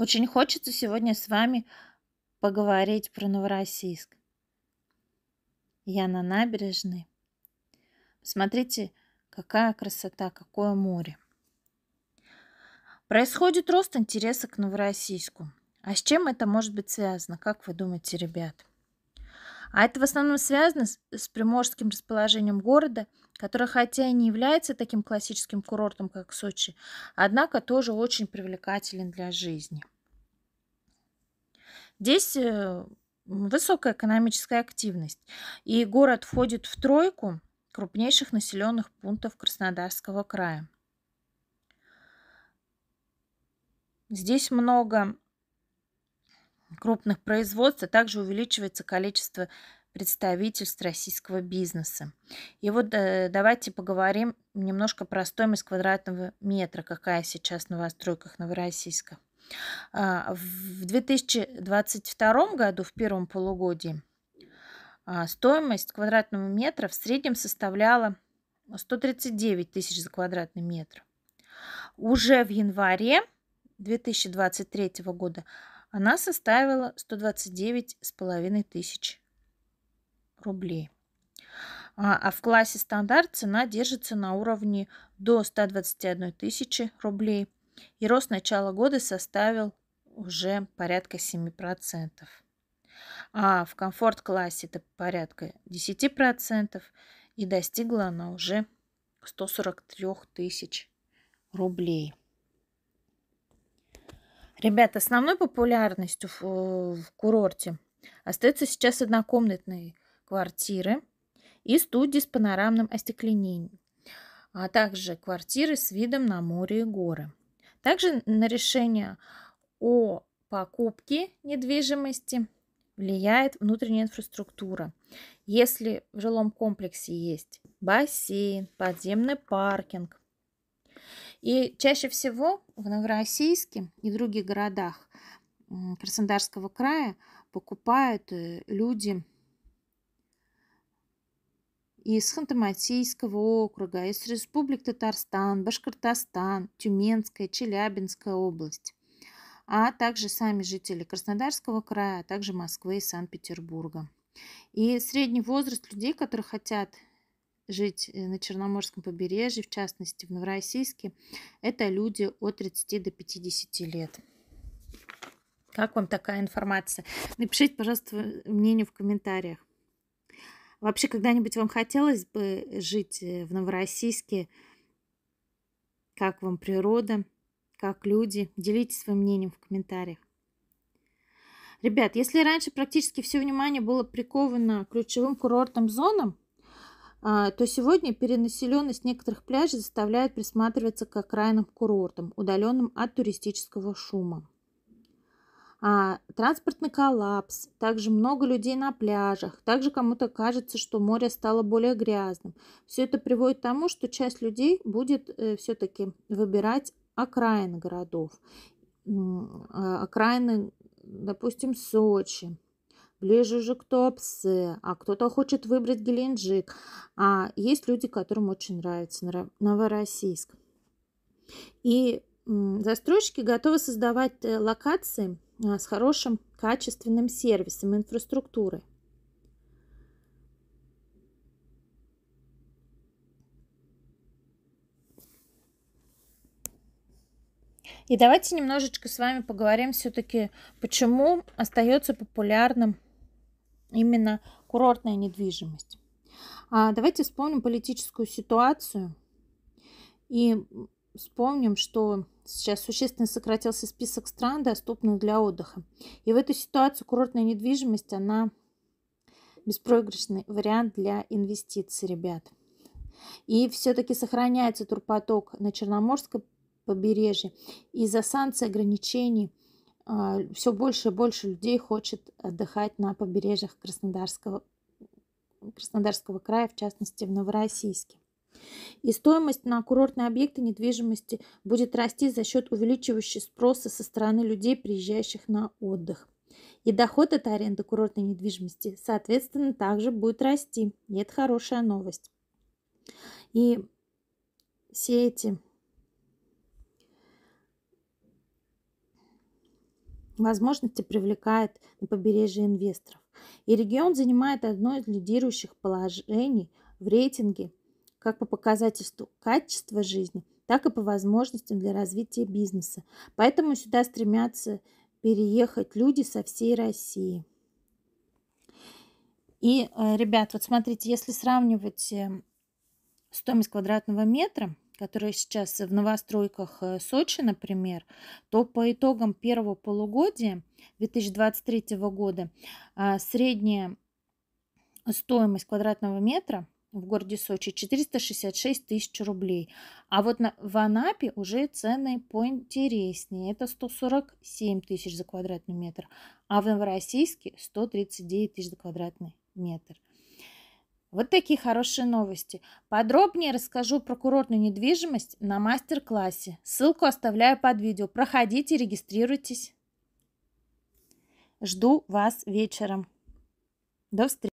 Очень хочется сегодня с вами поговорить про Новороссийск. Я на набережной. Смотрите, какая красота, какое море. Происходит рост интереса к Новороссийску. А с чем это может быть связано, как вы думаете, ребят? А это в основном связано с, с приморским расположением города, который хотя и не является таким классическим курортом, как Сочи, однако тоже очень привлекателен для жизни. Здесь э, высокая экономическая активность, и город входит в тройку крупнейших населенных пунктов Краснодарского края. Здесь много крупных производств, а также увеличивается количество представительств российского бизнеса. И вот э, давайте поговорим немножко про стоимость квадратного метра, какая сейчас а, в новостройках Новороссийска. Э, в 2022 году, в первом полугодии, э, стоимость квадратного метра в среднем составляла 139 тысяч за квадратный метр. Уже в январе 2023 года она составила 129,5 тысяч рублей. А, а в классе стандарт цена держится на уровне до 121 тысячи рублей. И рост начала года составил уже порядка 7%. А в комфорт-классе это порядка 10%. И достигла она уже 143 тысяч рублей. Ребят, основной популярностью в, э, в курорте остаются сейчас однокомнатные квартиры и студии с панорамным остеклением, а также квартиры с видом на море и горы. Также на решение о покупке недвижимости влияет внутренняя инфраструктура. Если в жилом комплексе есть бассейн, подземный паркинг, и чаще всего в Новороссийске и других городах Краснодарского края покупают э, люди из Ханты-Мансийского округа, из республик Татарстан, Башкортостан, Тюменская, Челябинская область, а также сами жители Краснодарского края, а также Москвы и Санкт-Петербурга. И средний возраст людей, которые хотят жить э, на Черноморском побережье, в частности в Новороссийске, это люди от 30 до 50 лет. Как вам такая информация? Напишите, пожалуйста, мнение в комментариях. Вообще, когда-нибудь вам хотелось бы жить э, в Новороссийске? Как вам природа? Как люди? Делитесь своим мнением в комментариях. Ребят, если раньше практически все внимание было приковано ключевым курортным зонам, а, то сегодня перенаселенность некоторых пляжей заставляет присматриваться к окраинным курортам, удаленным от туристического шума. А, транспортный коллапс, также много людей на пляжах, также кому-то кажется, что море стало более грязным. Все это приводит к тому, что часть людей будет э, все-таки выбирать окраины городов, э, окраины, допустим, Сочи, ближе же к Туапсе, а кто-то хочет выбрать Геленджик. А есть люди, которым очень нравится Новороссийск. И застройщики готовы создавать э, локации э, с хорошим качественным сервисом, инфраструктурой. И давайте немножечко с вами поговорим все-таки, почему остается популярным именно курортная недвижимость. А давайте вспомним политическую ситуацию и вспомним, что сейчас существенно сократился список стран, доступных для отдыха. И в этой ситуации курортная недвижимость, она беспроигрышный вариант для инвестиций, ребят. И все-таки сохраняется турпоток на Черноморском побережье из-за санкций ограничений – а, все больше и больше людей хочет отдыхать на побережьях Краснодарского, Краснодарского края, в частности в Новороссийске. И стоимость на курортные объекты недвижимости будет расти за счет увеличивающего спроса со стороны людей, приезжающих на отдых. И доход от аренды курортной недвижимости, соответственно, также будет расти. И это хорошая новость. И все эти возможности привлекает на побережье инвесторов. И регион занимает одно из лидирующих положений в рейтинге как по показательству качества жизни, так и по возможностям для развития бизнеса. Поэтому сюда стремятся переехать люди со всей России. И, э, ребят, вот смотрите, если сравнивать э, стоимость квадратного метра которые сейчас в новостройках э, Сочи, например, то по итогам первого полугодия 2023 года а, средняя стоимость квадратного метра в городе Сочи 466 тысяч рублей. А вот на, в Анапе уже цены поинтереснее. Это 147 тысяч за квадратный метр. А в Новороссийске 139 тысяч за квадратный метр. Вот такие хорошие новости. Подробнее расскажу про курортную недвижимость на мастер-классе. Ссылку оставляю под видео. Проходите, регистрируйтесь. Жду вас вечером. До встречи.